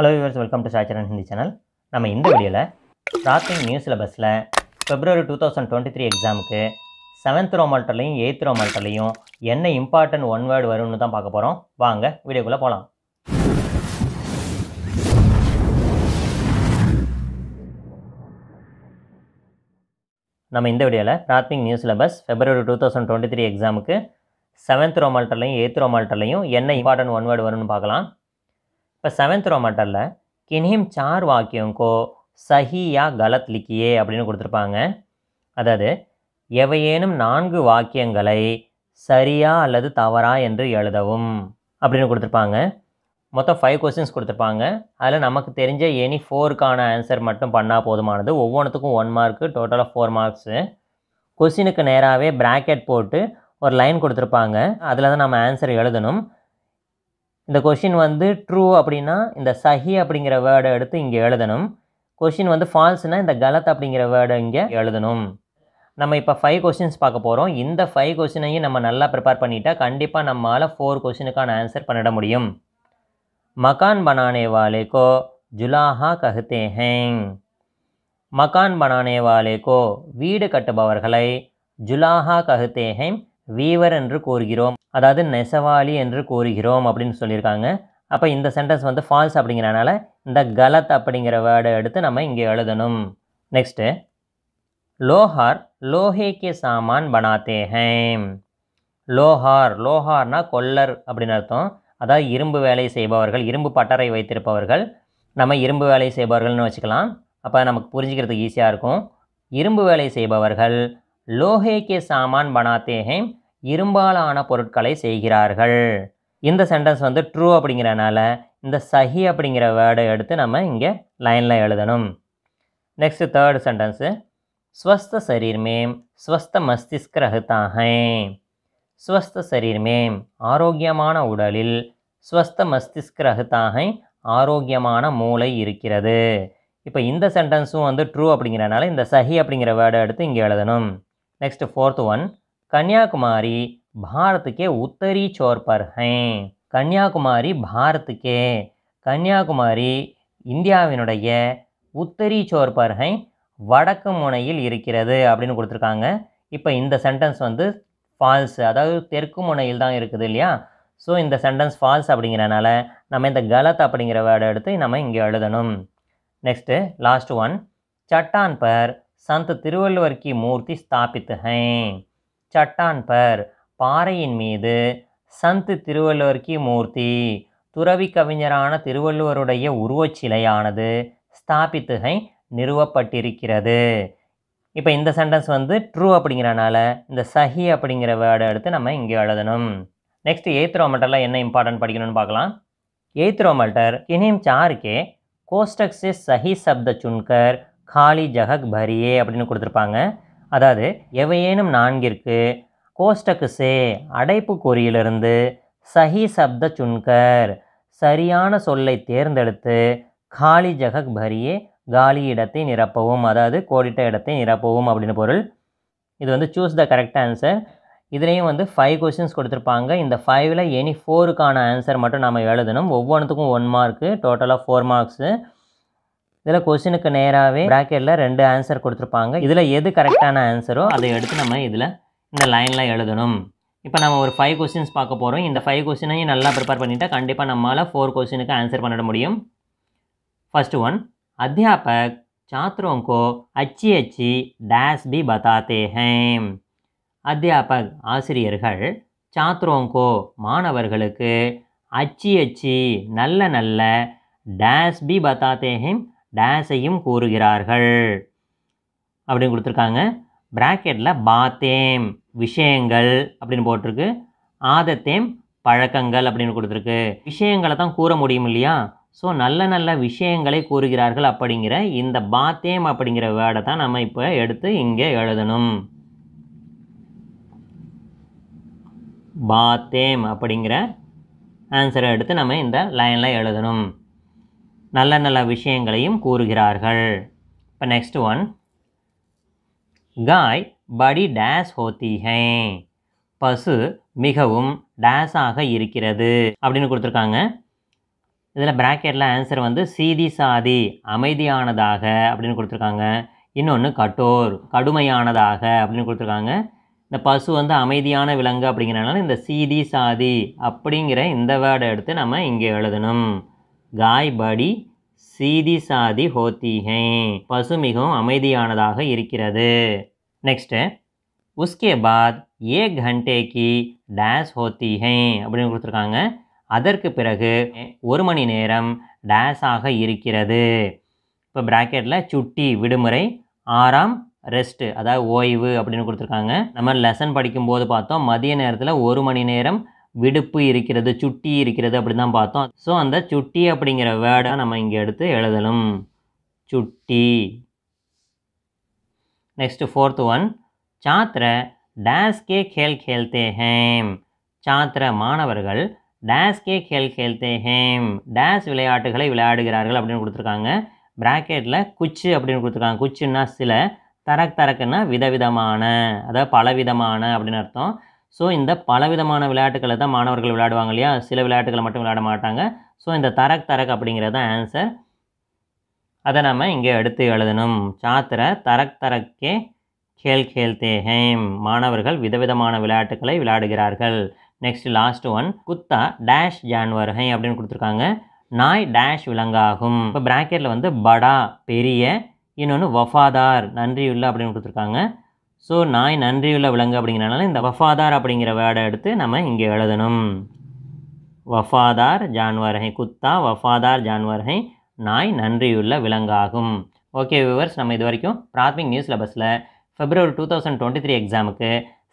hello viewers welcome to Sacharan Hindi channel நம்ம இந்த வீடியோவில் ஸ்டார்டிங் நியூ சிலபஸில் February two thousand twenty three எக்ஸாமுக்கு செவன்த் ரோமால்ட்டர்லையும் எயித் ரோமால்ட்டர்லையும் என்ன இம்பார்ட்டன்ட் ஒன் வேர்டு வரும்னு தான் பார்க்க போகிறோம் வாங்க வீடியோக்குள்ளே போகலாம் நம்ம இந்த வீடியோவில் starting new syllabus February two thousand twenty three எக்ஸாமுக்கு செவன்த் ரோமால்ட்டர்லையும் எயித் ரோமால்ட்டர்லையும் என்ன இம்பார்ட்டன்ட் ஒன் வேர்டு வரும்னு பார்க்கலாம் இப்போ செவன்த் ரோ மட்டரில் கினிம் சார் வாக்கியங்கோ சஹியா கலத் லிக்கியே அப்படின்னு கொடுத்துருப்பாங்க அதாவது எவையேனும் நான்கு வாக்கியங்களை சரியா அல்லது தவறா என்று எழுதவும் அப்படின்னு கொடுத்துருப்பாங்க மொத்தம் ஃபைவ் கொஸ்டின்ஸ் கொடுத்துருப்பாங்க அதில் நமக்கு தெரிஞ்ச எனி ஃபோருக்கான ஆன்சர் மட்டும் பண்ணால் போதுமானது ஒவ்வொன்றுத்துக்கும் ஒன் மார்க்கு டோட்டலாக ஃபோர் மார்க்ஸு கொஸ்டினுக்கு நேராகவே ப்ராக்கெட் போட்டு ஒரு லைன் கொடுத்துருப்பாங்க அதில் தான் நம்ம ஆன்சர் எழுதணும் இந்த கொஷின் வந்து ட்ரூ அப்படின்னா இந்த சஹி அப்படிங்கிற வேர்டை எடுத்து இங்கே எழுதணும் கொஷின் வந்து ஃபால்ஸ்னால் இந்த கலத் அப்படிங்கிற வேர்டை இங்கே எழுதணும் நம்ம இப்போ ஃபைவ் கொஷின்ஸ் பார்க்க போகிறோம் இந்த ஃபைவ் கொஷினையும் நம்ம நல்லா ப்ரிப்பேர் பண்ணிட்டா கண்டிப்பாக நம்மளால் ஃபோர் கொஷினுக்கான ஆன்சர் பண்ணிட முடியும் மகான் பனானே வாலே கோ ஜுலாஹா கஹத்தே ஹேங் மகான் பனானே வாலே கோ வீடு கட்டுபவர்களை ஜுலாஹா கஹத்தே ஹேங் வீவர் என்று கோருகிறோம் அதாவது நெசவாளி என்று கோருகிறோம் அப்படின்னு சொல்லியிருக்காங்க அப்போ இந்த சென்டென்ஸ் வந்து ஃபால்ஸ் அப்படிங்கிறனால இந்த கலத் அப்படிங்கிற வேர்டை எடுத்து நம்ம இங்கே எழுதணும் நெக்ஸ்ட்டு லோஹார் லோஹே கே சாமான் பனாத்தே ஹேம் லோஹார் லோஹார்னா கொல்லர் அப்படின்னு அர்த்தம் அதாவது இரும்பு வேலை செய்பவர்கள் இரும்பு பட்டறை வைத்திருப்பவர்கள் நம்ம இரும்பு வேலை செய்பவர்கள்னு வச்சுக்கலாம் அப்போ நமக்கு புரிஞ்சுக்கிறதுக்கு ஈஸியாக இருக்கும் இரும்பு வேலை செய்பவர்கள் லோஹே கே சாமான் பனாத்தே ஹேம் இரும்பாலான பொருட்களை செய்கிறார்கள் இந்த சென்டென்ஸ் வந்து ட்ரூ அப்படிங்கிறனால இந்த சஹி அப்படிங்கிற வேர்டை எடுத்து நம்ம இங்கே லைனில் எழுதணும் நெக்ஸ்ட் தேர்ட் சென்டென்ஸு ஸ்வஸ்த சரீர் மேம் ஸ்வஸ்த மஸ்திஷ்க ரகத்தாகேன் ஸ்வஸ்த சரீர் மேம் ஆரோக்கியமான உடலில் ஸ்வஸ்த மஸ்திஷ்க ரகத்தாகேன் ஆரோக்கியமான மூளை இருக்கிறது இப்போ இந்த சென்டென்ஸும் வந்து ட்ரூ அப்படிங்கிறனால இந்த சஹி அப்படிங்கிற வேர்டை எடுத்து இங்கே எழுதணும் நெக்ஸ்ட் ஃபோர்த் ஒன் கன்னியாகுமரி பாரத்துக்கே உத்தரி उत्तरी छोर पर கன்னியாகுமரி பாரத்துக்கே கன்னியாகுமரி இந்தியாவினுடைய உத்தரி சோர்பர்ஹை வடக்கு முனையில் இருக்கிறது அப்படின்னு கொடுத்துருக்காங்க இப்போ இந்த சென்டென்ஸ் வந்து ஃபால்ஸ் அதாவது தெற்கு முனையில் தான் இருக்குது இல்லையா ஸோ இந்த சென்டென்ஸ் ஃபால்ஸ் அப்படிங்கிறனால நம்ம இந்த கலத் அப்படிங்கிற வேர்டை எடுத்து நம்ம இங்கே எழுதணும் நெக்ஸ்ட்டு லாஸ்ட் ஒன் சட்டான் பர் சந்த் திருவள்ளுவர் கி மூர்த்தி ஸ்தாபித்து ஹேன் சட்டான் பர் பாறையின் மீது சந்த் திருவள்ளுவர் கி மூர்த்தி துறவி கவிஞரான திருவள்ளுவருடைய உருவச்சிலையானது ஸ்தாபித்துகை நிறுவப்பட்டிருக்கிறது இப்போ இந்த சென்டென்ஸ் வந்து ட்ரூ அப்படிங்கிறனால இந்த சஹி அப்படிங்கிற வேர்டை எடுத்து நம்ம இங்கே எழுதணும் நெக்ஸ்ட் எய்த் ரோமல்டரில் என்ன இம்பார்ட்டன்ட் படிக்கணும்னு பார்க்கலாம் எய்த் ரோமல்டர் இனியும் சாருக்கே கோஸ்டக்ஸே சஹி சப்த சுன்கர் காலி ஜஹக் பரியே அப்படின்னு கொடுத்துருப்பாங்க அதாவது எவையேனும் நான்கிற்கு கோஸ்டக்குசே அடைப்பு கோரியிலிருந்து சஹி சப்த சுன்கர் சரியான சொல்லை தேர்ந்தெடுத்து காலி ஜகக் பரியே காலி இடத்தை நிரப்பவும் அதாவது கோடிட்ட இடத்தை நிரப்பவும் அப்படின்னு பொருள் இது வந்து சூஸ் த கரெக்ட் ஆன்சர் இதுலேயும் வந்து ஃபைவ் கொஷின்ஸ் கொடுத்துருப்பாங்க இந்த ஃபைவ்ல எனி ஃபோருக்கான ஆன்சர் மட்டும் நம்ம எழுதணும் ஒவ்வொன்றுத்துக்கும் ஒன் மார்க்கு டோட்டலாக ஃபோர் மார்க்ஸு இதில் கொஷினுக்கு நேராகவே ப்ராக்கெட்டில் ரெண்டு ஆன்சர் கொடுத்துருப்பாங்க இதில் எது கரெக்டான ஆன்சரோ அதை எடுத்து நம்ம இதில் இந்த லைனில் எழுதணும் இப்போ நம்ம ஒரு ஃபைவ் கொஸ்டின்ஸ் பார்க்க போகிறோம் இந்த ஃபைவ் கொஸ்டினையும் நல்லா ப்ரிப்பேர் பண்ணிவிட்டால் கண்டிப்பாக நம்மளால் ஃபோர் கொஸ்டினுக்கு ஆன்சர் பண்ணிட முடியும் ஃபர்ஸ்ட் ஒன் அத்தியாபக் சாத்ரோங்கோ அச்சி அச்சி டேஸ் பி பதாத்தே ஹேம் அத்தியாபக் ஆசிரியர்கள் சாத்ரோங்கோ மாணவர்களுக்கு அச்சி அச்சி நல்ல நல்ல டேஸ் பி பதாத்தே ஹேம் டேஸையும் கூறுகிறார்கள் அப்படின்னு கொடுத்துருக்காங்க ப்ராக்கெட்டில் பாத்தேம் விஷயங்கள் அப்படின்னு போட்டிருக்கு ஆதத்தேம் பழக்கங்கள் அப்படின்னு கொடுத்துருக்கு விஷயங்களை தான் கூற முடியும் இல்லையா ஸோ நல்ல நல்ல விஷயங்களை கூறுகிறார்கள் அப்படிங்கிற இந்த பாத்தேம் அப்படிங்கிற வேர்டை தான் நம்ம இப்போ எடுத்து இங்கே எழுதணும் பாத்தேம் அப்படிங்கிற ஆன்சரை எடுத்து நம்ம இந்த லைனில் எழுதணும் நல்ல நல்ல விஷயங்களையும் கூறுகிறார்கள் இப்போ நெக்ஸ்ட் ஒன் காய் படி டேஸ் ஹோத்திஹே பசு மிகவும் டேஸாக இருக்கிறது அப்படின்னு கொடுத்துருக்காங்க இதில் பிராக்கெட்டில் ஆன்சர் வந்து சீதி சாதி அமைதியானதாக அப்படின்னு கொடுத்துருக்காங்க இன்னொன்று கட்டோர் கடுமையானதாக அப்படின்னு கொடுத்துருக்காங்க இந்த பசு வந்து அமைதியான விலங்கு அப்படிங்கிறனால இந்த சீதி சாதி அப்படிங்கிற இந்த வேர்டை எடுத்து நம்ம இங்கே எழுதணும் காய் படி சீதி சாதி ஹோத்திஹே பசு மிகவும் அமைதியானதாக இருக்கிறது நெக்ஸ்ட்டு உஸ்கே பாத் ஏ கண்டேக்கு டேஸ் ஹோத்திஹே அப்படின்னு கொடுத்துருக்காங்க அதற்கு பிறகு ஒரு மணி நேரம் டேஸாக இருக்கிறது இப்போ ப்ராக்கெட்டில் சுட்டி விடுமுறை ஆறாம் ரெஸ்ட்டு அதாவது ஓய்வு அப்படின்னு கொடுத்துருக்காங்க நம்ம லெசன் படிக்கும்போது பார்த்தோம் மதிய நேரத்தில் ஒரு மணி நேரம் விடுப்பு இருக்கிறது சுட்டி இருக்கிறது அப்படி தான் பார்த்தோம் ஸோ அந்த சுட்டி அப்படிங்கிற வேர்டை நம்ம இங்கே எடுத்து எழுதலும் சுட்டி நெக்ஸ்ட் ஃபோர்த் ஒன் சாத்திர டேஸ் கே கேல் கேல்தே ஹேம் சாத்திர மாணவர்கள் டேஸ் கே கேல் கேல்தே ஹேம் டேஸ் விளையாட்டுகளை விளையாடுகிறார்கள் அப்படின்னு கொடுத்துருக்காங்க ப்ராக்கெட்டில் குச்சு அப்படின்னு கொடுத்துருக்காங்க குச்சுன்னா சில தரக் தரக்குன்னா விதவிதமான அதாவது பலவிதமான அப்படின்னு அர்த்தம் ஸோ இந்த பலவிதமான விளையாட்டுகளை தான் மாணவர்கள் விளையாடுவாங்க இல்லையா சில விளையாட்டுகளை மட்டும் விளையாட மாட்டாங்க ஸோ இந்த தரக் தரக் அப்படிங்கிறது தான் ஆன்சர் அதை நம்ம இங்கே எடுத்து எழுதணும் சாத்திர தரக் தரக்கே கேள் கேள்தே ஹேம் மாணவர்கள் விதவிதமான விளையாட்டுகளை விளையாடுகிறார்கள் நெக்ஸ்ட் லாஸ்ட் ஒன் குத்தா டேஷ் ஜான்வர் ஹை அப்படின்னு கொடுத்துருக்காங்க நாய் டேஷ் விலங்காகும் இப்போ பிராக்கெட்டில் வந்து படா பெரிய இன்னொன்று வஃபாதார் நன்றியுள்ள அப்படின்னு கொடுத்துருக்காங்க ஸோ நாய் நன்றியுள்ள விலங்கு அப்படிங்கிறனால இந்த வஃபாதார் அப்படிங்கிற வேர்டை எடுத்து நம்ம இங்கே எழுதணும் வஃபாதார் ஜான்வர் குத்தா வஃபாதார் ஜான்வர் நாய் நன்றியுள்ள விலங்காகும் ஓகே விவர்ஸ் நம்ம இது வரைக்கும் பிராத்மிக் நியூஸ் சிலபஸில் February two thousand twenty three எக்ஸாமுக்கு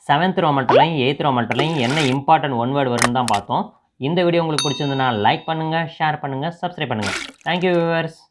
செவன்த் ரோமட்டர்லையும் எயித் ரோமட்டர்லையும் என்ன இம்பார்ட்டன்ட் ஒன் வேர்டு வரும்னு தான் பார்த்தோம் இந்த வீடியோ உங்களுக்கு பிடிச்சிருந்ததுன்னா லைக் பண்ணுங்கள் ஷேர் பண்ணுங்கள் சப்ஸ்கிரைப் பண்ணுங்கள் தேங்க்யூ விவர்ஸ்